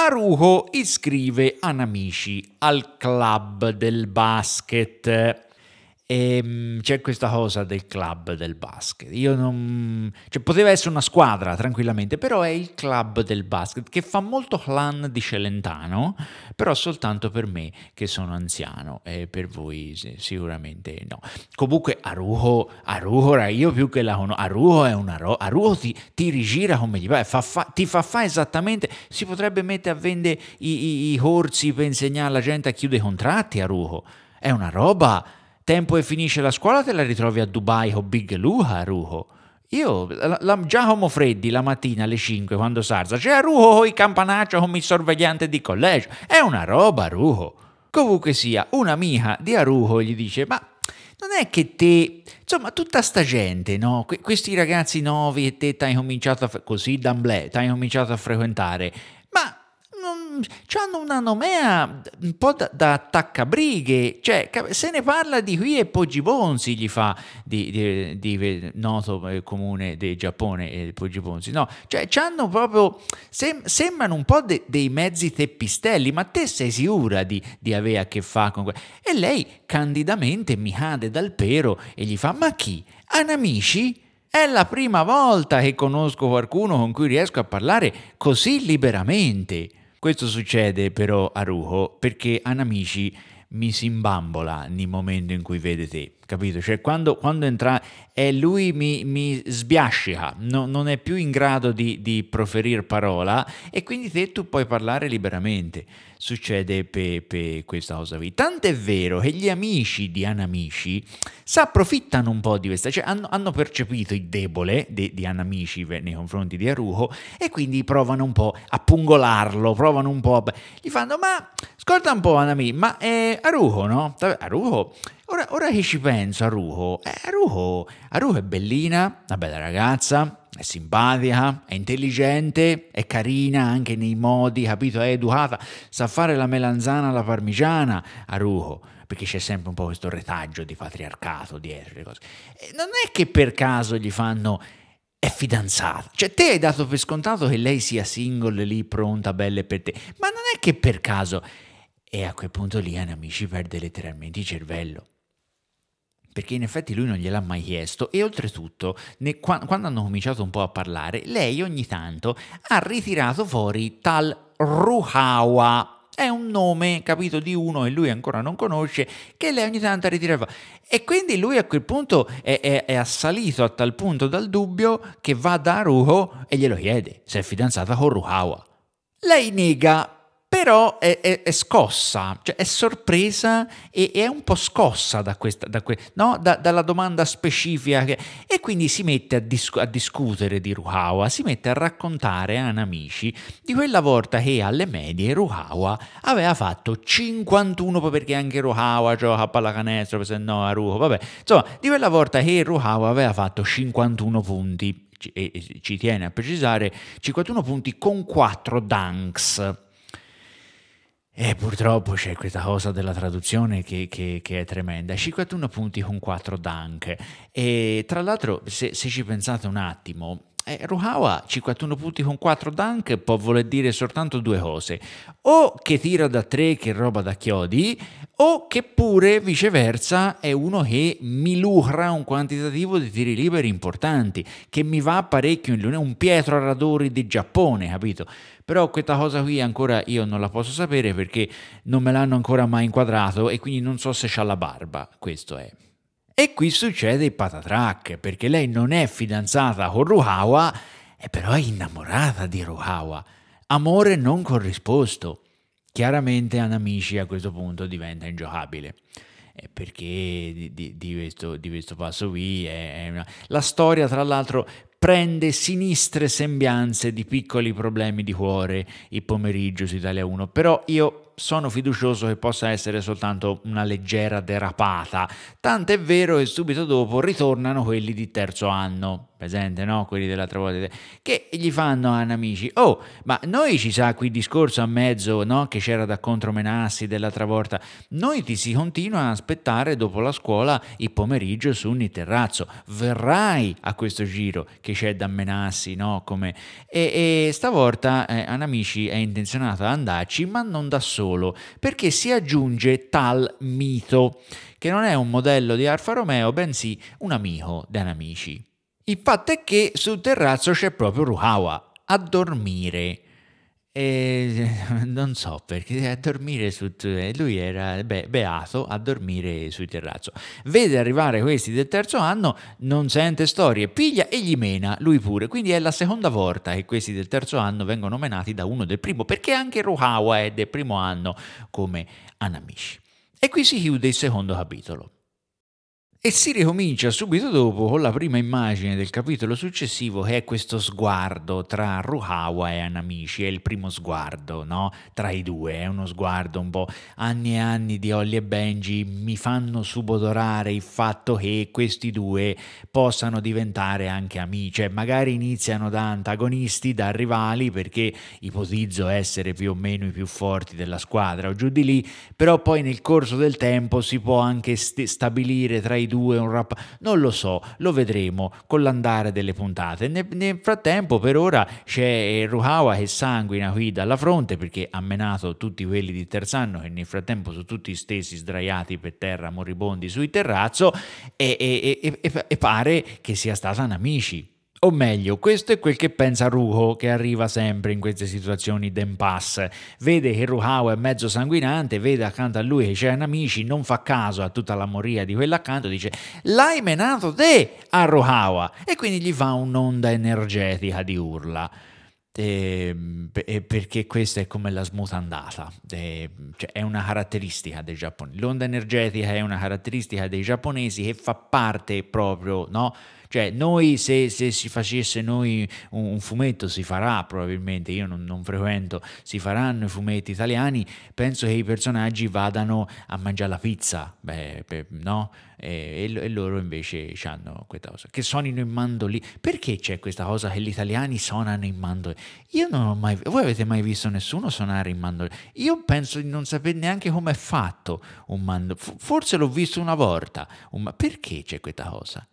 Arujo iscrive Anamici al club del basket e ehm, c'è questa cosa del club del basket. Io non... cioè, poteva essere una squadra tranquillamente, però è il club del basket che fa molto clan di Celentano, però soltanto per me che sono anziano e per voi sì, sicuramente no. Comunque Aruho, Aruho, io più che la conosco, Aruho è una roba, Aruho ti, ti, rigira come gli pare, fa, fa, ti fa fa esattamente, si potrebbe mettere a vendere i, i, i corsi per insegnare alla gente a chiudere i contratti Aruho, è una roba tempo che finisce la scuola te la ritrovi a Dubai o Big Luha, Ruho. Io, la, la, Giacomo Freddi, la mattina alle 5 quando sarza, c'è a Ruho con il campanaccio con il sorvegliante di collegio. È una roba, Ruho. Comunque sia, un'amica di Aruho gli dice, ma non è che te, insomma, tutta sta gente, no? Que- questi ragazzi nuovi e te t'hai cominciato a, così d'amblè, t'hai cominciato a frequentare, Mm, hanno una nomea un po' da, da attaccabrighe, cioè se ne parla di qui e Poggi Bonzi gli fa di, di, di noto eh, comune del Giappone e eh, Poggi Bonzi, no, cioè hanno proprio, sem, sembrano un po' de, dei mezzi teppistelli, ma te sei sicura di, di avere a che fare con questo? E lei candidamente mi cade dal pero e gli fa, ma chi? Anamici? È la prima volta che conosco qualcuno con cui riesco a parlare così liberamente. Questo succede però a Ruho perché Anamici mi si imbambola nel momento in cui vede te capito? Cioè quando, quando entra e lui mi, mi sbiascica, no, non è più in grado di, di proferire parola e quindi te tu puoi parlare liberamente. Succede per pe questa cosa qui. Tant'è vero che gli amici di Anamici si approfittano un po' di questa, cioè hanno, hanno percepito il debole di, di Anamici nei confronti di Aruho e quindi provano un po' a pungolarlo, provano un po' a... gli fanno ma ascolta un po' Anamici, ma eh, Arujo no? Aruho... Ora, ora che ci penso a Ruho, eh, Ruho, Ruho è bellina, una bella ragazza, è simpatica, è intelligente, è carina anche nei modi, capito? È educata, sa fare la melanzana alla parmigiana a Ruho, perché c'è sempre un po' questo retaggio di patriarcato dietro. le cose. Non è che per caso gli fanno è fidanzata. Cioè, te hai dato per scontato che lei sia single lì, pronta, belle per te. Ma non è che per caso. E a quel punto lì, amici, perde letteralmente il cervello perché in effetti lui non gliel'ha mai chiesto e oltretutto ne, quando hanno cominciato un po' a parlare, lei ogni tanto ha ritirato fuori tal Ruhawa è un nome capito di uno e lui ancora non conosce che lei ogni tanto ha ritirato fuori e quindi lui a quel punto è, è, è, assalito a tal punto dal dubbio che va da Ruho e glielo chiede se è fidanzata con Ruhawa lei nega però è, è, è scossa, cioè è sorpresa e è un po' scossa da questa, da que, no? da, dalla domanda specifica che, e quindi si mette a, discu- a discutere di Ruhawa, si mette a raccontare a un amici di quella volta che alle medie Ruhawa aveva fatto 51, perché anche Ruhawa gioca a pallacanestro, se no a Ruho, vabbè, insomma di quella volta che Ruhawa aveva fatto 51 punti, e ci tiene a precisare, 51 punti con 4 dunks e eh, purtroppo c'è questa cosa della traduzione che, che, che è tremenda. 51 punti con 4 dunk. E tra l'altro, se, se ci pensate un attimo, eh, Ruhawa 51 punti con 4 dunk può voler dire soltanto due cose, o che tira da 3 che roba da chiodi, o che pure viceversa è uno che mi lucra un quantitativo di tiri liberi importanti, che mi va parecchio in luna, un Pietro Radori di Giappone, capito? Però questa cosa qui ancora io non la posso sapere perché non me l'hanno ancora mai inquadrato e quindi non so se c'ha la barba, questo è. E qui succede il patatrack, perché lei non è fidanzata con Ruhawa, eh, però è innamorata di Ruhawa. Amore non corrisposto. Chiaramente Anamishi a questo punto diventa ingiocabile eh, perché di, di, di, questo, di, questo, passo qui è, è una... la storia tra l'altro prende sinistre sembianze di piccoli problemi di cuore il pomeriggio su Italia 1 però io sono fiducioso che possa essere soltanto una leggera derapata, tant'è vero che subito dopo ritornano quelli di terzo anno, presente no? Quelli dell'altra volta, che gli fanno a amici, oh, ma noi ci sa qui discorso a mezzo, no? Che c'era da contromenassi dell'altra volta, noi ti si continua a aspettare dopo la scuola il pomeriggio su un terrazzo, verrai a questo giro che c'è da menarsi, no? Come... E, e stavolta eh, Anamici è intenzionato ad andarci, ma non da solo solo, perché si aggiunge tal mito, che non è un modello di Alfa Romeo, bensì un amico degli amici. Il fatto è che sul terrazzo c'è proprio Ruhawa a dormire. E non so perché a dormire su lui era beh, beato a dormire sul terrazzo. Vede arrivare questi del terzo anno, non sente storie, piglia e gli mena lui pure. Quindi è la seconda volta che questi del terzo anno vengono menati da uno del primo, perché anche Ruhawa è del primo anno come Anamishi E qui si chiude il secondo capitolo. E si ricomincia subito dopo con la prima immagine del capitolo successivo che è questo sguardo tra Ruhawa e Anamici, è il primo sguardo no? tra i due, è uno sguardo un po' anni e anni di Holly e Benji mi fanno subodorare il fatto che questi due possano diventare anche amici, cioè, magari iniziano da antagonisti, da rivali perché ipotizzo essere più o meno i più forti della squadra o giù di lì, però poi nel corso del tempo si può anche st- stabilire tra i due, un rap, non lo so, lo vedremo con l'andare delle puntate. Nel, nel frattempo per ora c'è Ruhawa che sanguina qui dalla fronte perché ha menato tutti quelli di Terzanno che nel frattempo sono tutti stessi sdraiati per terra, moribondi sui terrazzo e, e, e, e pare che sia stata un amici o meglio, questo è quel che pensa Ruho, che arriva sempre in queste situazioni d'impasse. Vede che Ruhao è mezzo sanguinante, vede accanto a lui che c'è un amici, non fa caso a tutta la moria di quella accanto, dice «L'hai menato te a Ruhao!» e quindi gli fa un'onda energetica di urla. Eh, perché questa è come la smutandata, eh, cioè è una caratteristica dei giapponesi. L'onda energetica è una caratteristica dei giapponesi che fa parte proprio, no? Cioè, noi se, se si facesse noi un, un, fumetto, si farà probabilmente, io non, non, frequento, si faranno i fumetti italiani, penso che i personaggi vadano a mangiare la pizza, beh, beh, no? E, e, loro invece hanno questa cosa, che suonino in mandolino. Perché c'è questa cosa che gli italiani suonano in mandolino? Io non ho mai, voi avete mai visto nessuno suonare in mandolino? Io penso di non sapere neanche come è fatto un mandolino, forse l'ho visto una volta, un... perché c'è questa cosa?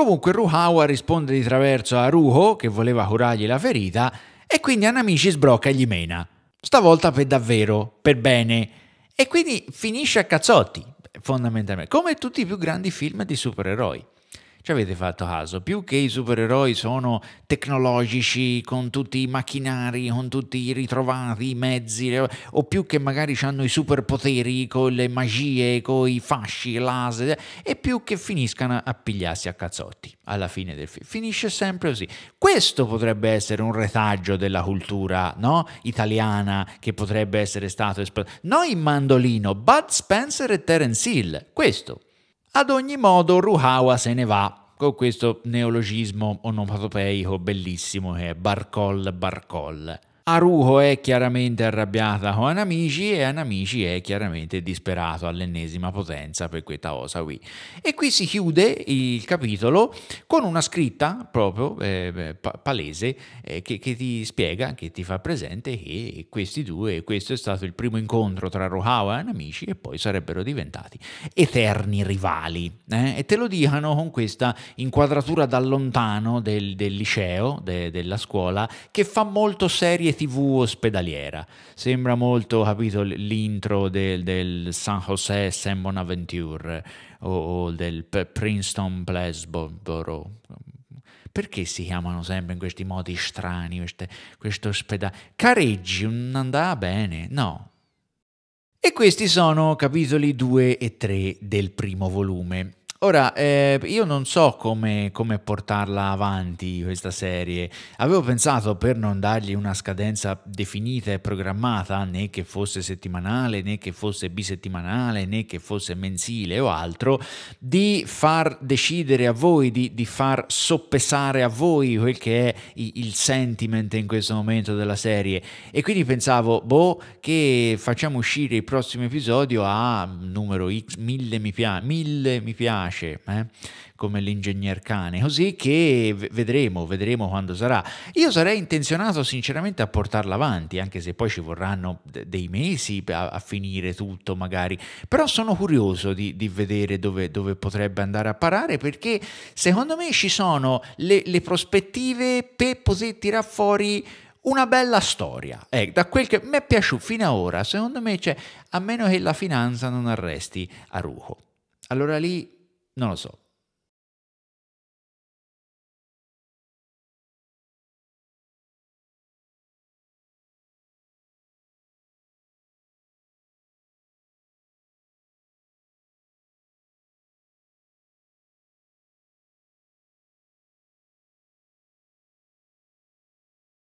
Comunque Ruhawa risponde di traverso a Ruho, che voleva curargli la ferita, e quindi Anamici sbrocca e gli mena. Stavolta per davvero, per bene. E quindi finisce a cazzotti, fondamentalmente, come tutti i più grandi film di supereroi. Ci avete fatto caso? Più che i supereroi sono tecnologici, con tutti i macchinari, con tutti i ritrovati, i mezzi, o più che magari hanno i superpoteri con le magie, con i fasci, laser, e più che finiscano a pigliarsi a cazzotti alla fine del film. Finisce sempre così. Questo potrebbe essere un retaggio della cultura no? italiana che potrebbe essere stato esplorato. Noi in mandolino, Bud Spencer e Terence Hill. Questo ad ogni modo Ruhawa se ne va con questo neologismo onomatopeico bellissimo che è Barcol Barcol. Aruho è chiaramente arrabbiata con Anamici e Anamici è chiaramente disperato all'ennesima potenza per questa cosa qui. E qui si chiude il capitolo con una scritta proprio eh, palese eh, che, che, ti spiega, che ti fa presente che questi due, questo è stato il primo incontro tra Ruhawa e Anamici e poi sarebbero diventati eterni rivali. Eh? E te lo dicono con questa inquadratura da lontano del, del liceo, de, della scuola, che fa molto serie tv ospedaliera. Sembra molto, capito, l'intro del, del San José San Bonaventure o, o del Princeton Plesboro. Perché si chiamano sempre in questi modi strani queste, questo ospedale? Careggi non andava bene? No, e questi sono capitoli 2 e 3 del primo volume. Ora, eh, io non so come, come, portarla avanti questa serie. Avevo pensato per non dargli una scadenza definita e programmata, né che fosse settimanale, né che fosse bisettimanale, né che fosse mensile o altro, di far decidere a voi, di, di far soppesare a voi quel che è il sentiment in questo momento della serie. E quindi pensavo, boh, che facciamo uscire il prossimo episodio a numero X, mille mi piace, mille mi piace piace, eh? come l'ingegner cane, così che vedremo, vedremo quando sarà. Io sarei intenzionato sinceramente a portarla avanti, anche se poi ci vorranno dei mesi a, a finire tutto magari, però sono curioso di, di vedere dove, dove, potrebbe andare a parare perché secondo me ci sono le, le prospettive per poter tirare fuori una bella storia. Eh, da quel che mi è piaciuto fino ad ora, secondo me c'è, cioè, a meno che la finanza non arresti a Ruho. Allora lì non lo so,